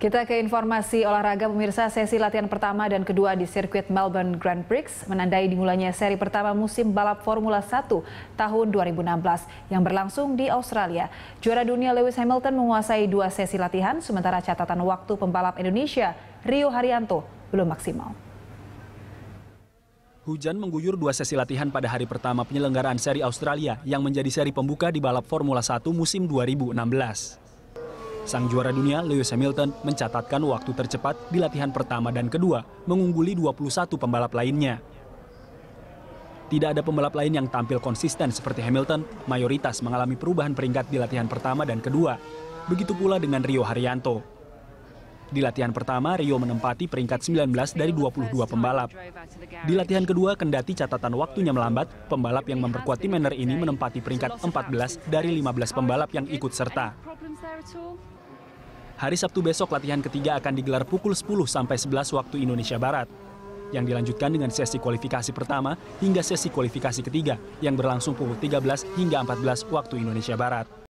Kita ke informasi olahraga pemirsa sesi latihan pertama dan kedua di sirkuit Melbourne Grand Prix menandai dimulainya seri pertama musim balap Formula 1 tahun 2016 yang berlangsung di Australia. Juara dunia Lewis Hamilton menguasai dua sesi latihan sementara catatan waktu pembalap Indonesia Rio Haryanto belum maksimal. Hujan mengguyur dua sesi latihan pada hari pertama penyelenggaraan seri Australia yang menjadi seri pembuka di balap Formula 1 musim 2016. Sang juara dunia Lewis Hamilton mencatatkan waktu tercepat di latihan pertama dan kedua, mengungguli 21 pembalap lainnya. Tidak ada pembalap lain yang tampil konsisten seperti Hamilton, mayoritas mengalami perubahan peringkat di latihan pertama dan kedua. Begitu pula dengan Rio Haryanto. Di latihan pertama, Rio menempati peringkat 19 dari 22 pembalap. Di latihan kedua, kendati catatan waktunya melambat, pembalap yang memperkuat tim Manor ini menempati peringkat 14 dari 15 pembalap yang ikut serta. Hari Sabtu besok latihan ketiga akan digelar pukul 10 sampai 11 waktu Indonesia Barat yang dilanjutkan dengan sesi kualifikasi pertama hingga sesi kualifikasi ketiga yang berlangsung pukul 13 hingga 14 waktu Indonesia Barat.